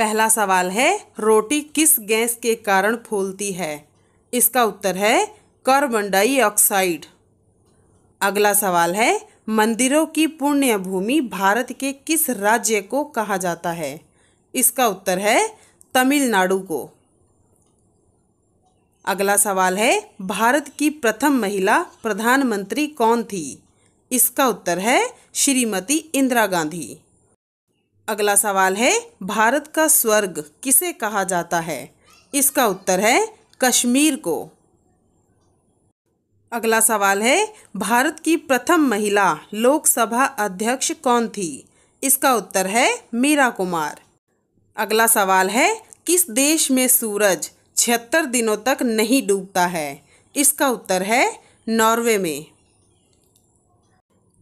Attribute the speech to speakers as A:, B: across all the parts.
A: पहला सवाल है रोटी किस गैस के कारण फूलती है इसका उत्तर है कार्बन डाइऑक्साइड अगला सवाल है मंदिरों की पुण्य भूमि भारत के किस राज्य को कहा जाता है इसका उत्तर है तमिलनाडु को अगला सवाल है भारत की प्रथम महिला प्रधानमंत्री कौन थी इसका उत्तर है श्रीमती इंदिरा गांधी अगला सवाल है भारत का स्वर्ग किसे कहा जाता है इसका उत्तर है कश्मीर को अगला सवाल है भारत की प्रथम महिला लोकसभा अध्यक्ष कौन थी इसका उत्तर है मीरा कुमार अगला सवाल है किस देश में सूरज छिहत्तर दिनों तक नहीं डूबता है इसका उत्तर है नॉर्वे में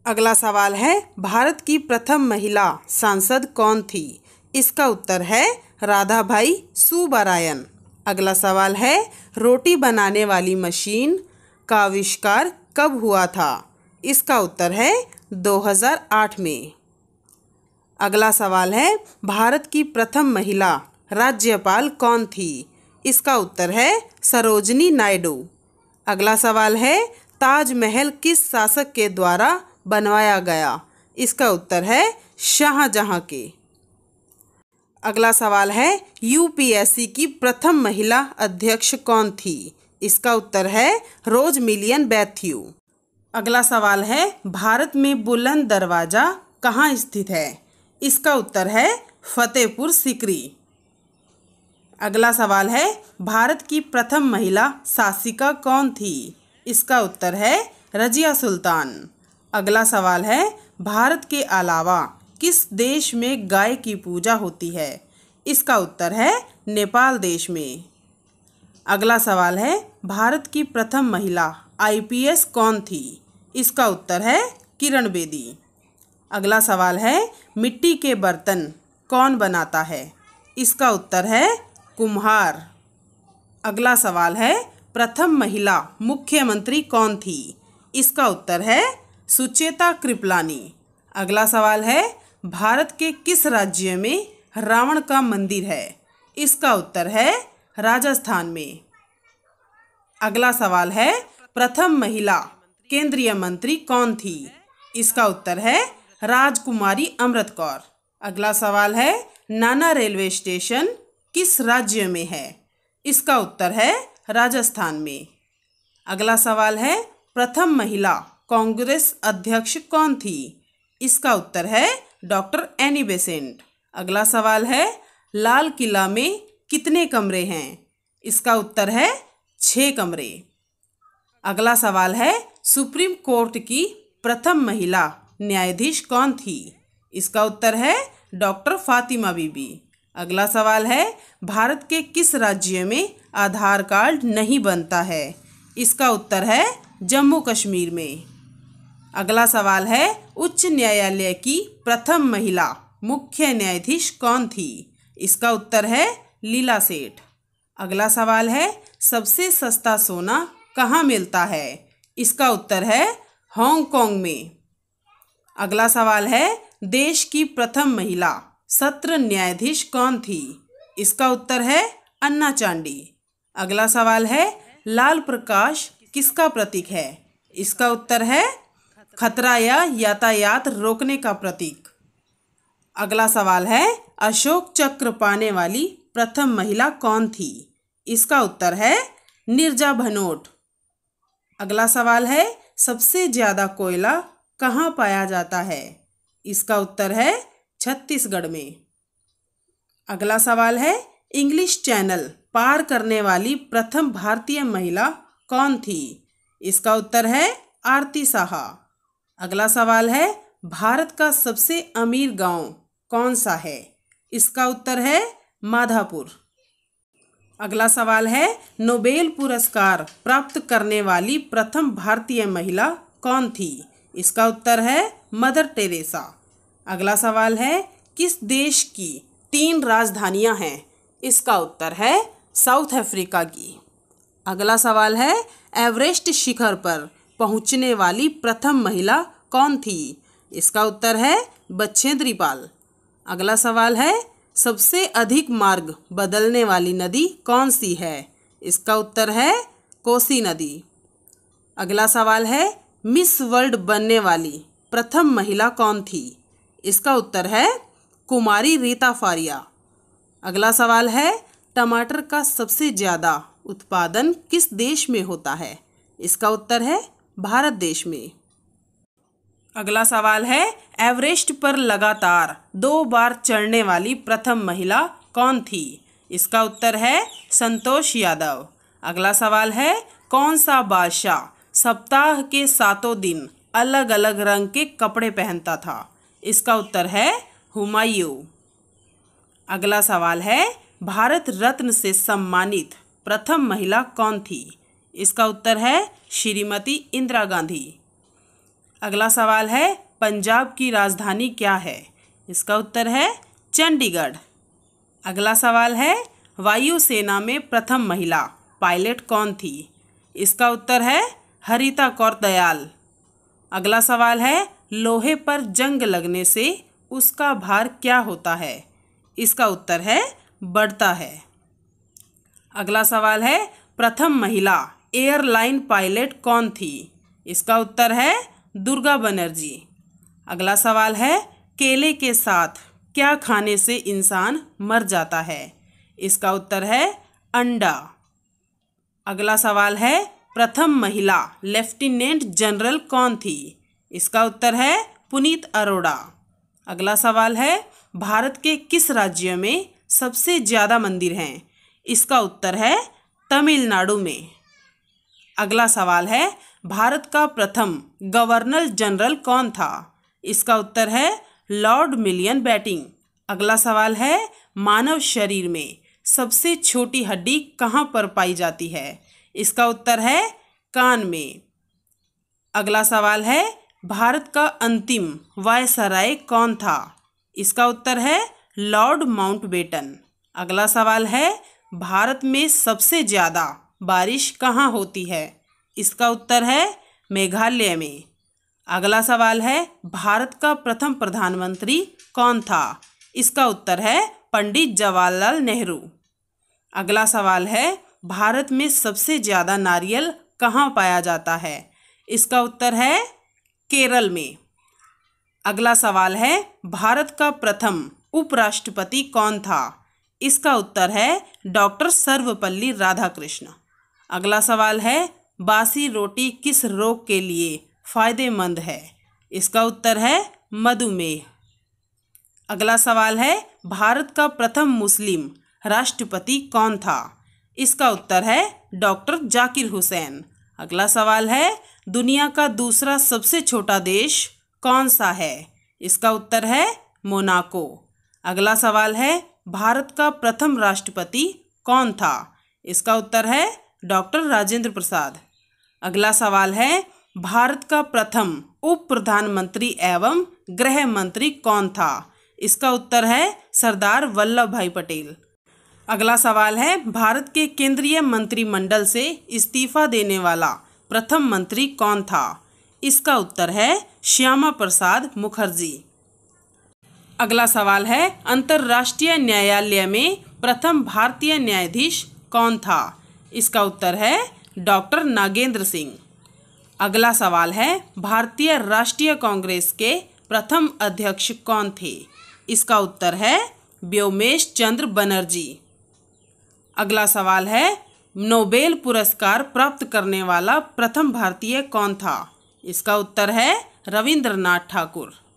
A: अगला सवाल है भारत की प्रथम महिला सांसद कौन थी इसका उत्तर है राधा भाई सुबारायन अगला सवाल है रोटी बनाने वाली मशीन का आविष्कार कब हुआ था इसका उत्तर है 2008 में अगला सवाल है भारत की प्रथम महिला राज्यपाल कौन थी इसका उत्तर है सरोजनी नायडू अगला सवाल है ताजमहल किस शासक के द्वारा बनवाया गया इसका उत्तर है शाहजहाँ के अगला सवाल है यूपीएससी की प्रथम महिला अध्यक्ष कौन थी इसका उत्तर है रोज मिलियन बैथ्यू अगला सवाल है भारत में बुलंद दरवाज़ा कहाँ स्थित है इसका उत्तर है फतेहपुर सिकरी अगला सवाल है भारत की प्रथम महिला शासिका कौन थी इसका उत्तर है रजिया सुल्तान अगला सवाल है भारत के अलावा किस देश में गाय की पूजा होती है इसका उत्तर है नेपाल देश में अगला सवाल है भारत की प्रथम महिला आईपीएस कौन थी इसका उत्तर है किरण बेदी अगला सवाल है मिट्टी के बर्तन कौन बनाता है इसका उत्तर है कुम्हार अगला सवाल है प्रथम महिला मुख्यमंत्री कौन थी इसका उत्तर है सुचेता कृपलानी अगला सवाल है भारत के किस राज्य में रावण का मंदिर है इसका उत्तर है राजस्थान में अगला सवाल है प्रथम महिला केंद्रीय मंत्री कौन थी इसका उत्तर है राजकुमारी अमृत कौर अगला सवाल है नाना रेलवे स्टेशन किस राज्य में है इसका उत्तर है राजस्थान में अगला सवाल है प्रथम महिला कांग्रेस अध्यक्ष कौन थी इसका उत्तर है डॉक्टर एनी बेसेंट अगला सवाल है लाल किला में कितने कमरे हैं इसका उत्तर है छः कमरे अगला सवाल है सुप्रीम कोर्ट की प्रथम महिला न्यायाधीश कौन थी इसका उत्तर है डॉक्टर फातिमा बीबी अगला सवाल है भारत के किस राज्य में आधार कार्ड नहीं बनता है इसका उत्तर है जम्मू कश्मीर में अगला सवाल है उच्च न्यायालय की प्रथम महिला मुख्य न्यायाधीश कौन थी इसका उत्तर है लीला सेठ अगला सवाल है सबसे सस्ता सोना कहाँ मिलता है इसका उत्तर है हांगकांग में अगला सवाल है देश की प्रथम महिला सत्र न्यायाधीश कौन थी इसका उत्तर है अन्ना चांडी अगला सवाल है लाल प्रकाश किसका प्रतीक है इसका उत्तर है खतरा या यातायात रोकने का प्रतीक अगला सवाल है अशोक चक्र पाने वाली प्रथम महिला कौन थी इसका उत्तर है निर्जा भनोट अगला सवाल है सबसे ज़्यादा कोयला कहाँ पाया जाता है इसका उत्तर है छत्तीसगढ़ में अगला सवाल है इंग्लिश चैनल पार करने वाली प्रथम भारतीय महिला कौन थी इसका उत्तर है आरती साहा अगला सवाल है भारत का सबसे अमीर गांव कौन सा है इसका उत्तर है माधापुर अगला सवाल है नोबेल पुरस्कार प्राप्त करने वाली प्रथम भारतीय महिला कौन थी इसका उत्तर है मदर टेरेसा अगला सवाल है किस देश की तीन राजधानियां हैं इसका उत्तर है साउथ अफ्रीका की अगला सवाल है एवरेस्ट शिखर पर पहुंचने वाली प्रथम महिला कौन थी इसका उत्तर है बच्छेद्रीपाल अगला सवाल है सबसे अधिक मार्ग बदलने वाली नदी कौन सी है इसका उत्तर है कोसी नदी अगला सवाल है मिस वर्ल्ड बनने वाली प्रथम महिला कौन थी इसका उत्तर है कुमारी रीता फारिया अगला सवाल है टमाटर का सबसे ज़्यादा उत्पादन किस देश में होता है इसका उत्तर है भारत देश में अगला सवाल है एवरेस्ट पर लगातार दो बार चढ़ने वाली प्रथम महिला कौन थी इसका उत्तर है संतोष यादव अगला सवाल है कौन सा बादशाह सप्ताह के सातों दिन अलग अलग रंग के कपड़े पहनता था इसका उत्तर है हुमायूं अगला सवाल है भारत रत्न से सम्मानित प्रथम महिला कौन थी इसका उत्तर है श्रीमती इंदिरा गांधी अगला सवाल है पंजाब की राजधानी क्या है इसका उत्तर है चंडीगढ़ अगला सवाल है वायुसेना में प्रथम महिला पायलट कौन थी इसका उत्तर है हरिता कौर दयाल अगला सवाल है लोहे पर जंग लगने से उसका भार क्या होता है इसका उत्तर है बढ़ता है अगला सवाल है प्रथम महिला एयरलाइन पायलट कौन थी इसका उत्तर है दुर्गा बनर्जी अगला सवाल है केले के साथ क्या खाने से इंसान मर जाता है इसका उत्तर है अंडा अगला सवाल है प्रथम महिला लेफ्टिनेंट जनरल कौन थी इसका उत्तर है पुनीत अरोड़ा अगला सवाल है भारत के किस राज्य में सबसे ज़्यादा मंदिर हैं इसका उत्तर है तमिलनाडु में अगला सवाल है भारत का प्रथम गवर्नर जनरल कौन था इसका उत्तर है लॉर्ड मिलियन बैटिंग अगला सवाल है मानव शरीर में सबसे छोटी हड्डी कहाँ पर पाई जाती है इसका उत्तर है कान में अगला सवाल है भारत का अंतिम वायसराय कौन था इसका उत्तर है लॉर्ड माउंटबेटन अगला सवाल है भारत में सबसे ज़्यादा बारिश कहाँ होती है इसका उत्तर है मेघालय में अगला सवाल है भारत का प्रथम प्रधानमंत्री कौन था इसका उत्तर है पंडित जवाहरलाल नेहरू अगला सवाल है भारत में सबसे ज़्यादा नारियल कहाँ पाया जाता है इसका उत्तर है केरल में अगला सवाल है भारत का प्रथम उपराष्ट्रपति कौन था इसका उत्तर है डॉक्टर सर्वपल्ली राधाकृष्ण अगला सवाल है बासी रोटी किस रोग के लिए फ़ायदेमंद है इसका उत्तर है मधुमेह अगला सवाल है भारत का प्रथम मुस्लिम राष्ट्रपति कौन था इसका उत्तर है डॉक्टर जाकिर हुसैन अगला सवाल है दुनिया का दूसरा सबसे छोटा देश कौन सा है इसका उत्तर है मोनाको अगला सवाल है भारत का प्रथम राष्ट्रपति कौन था इसका उत्तर है डॉक्टर राजेंद्र प्रसाद अगला सवाल है भारत का प्रथम उप प्रधानमंत्री एवं गृह मंत्री कौन था इसका उत्तर है सरदार वल्लभ भाई पटेल अगला सवाल है भारत के केंद्रीय मंत्रिमंडल से इस्तीफा देने वाला प्रथम मंत्री कौन था इसका उत्तर है श्यामा प्रसाद मुखर्जी अगला सवाल है अंतर्राष्ट्रीय न्यायालय में प्रथम भारतीय न्यायाधीश कौन था इसका उत्तर है डॉक्टर नागेंद्र सिंह अगला सवाल है भारतीय राष्ट्रीय कांग्रेस के प्रथम अध्यक्ष कौन थे इसका उत्तर है व्योमेश चंद्र बनर्जी अगला सवाल है नोबेल पुरस्कार प्राप्त करने वाला प्रथम भारतीय कौन था इसका उत्तर है रविंद्रनाथ ठाकुर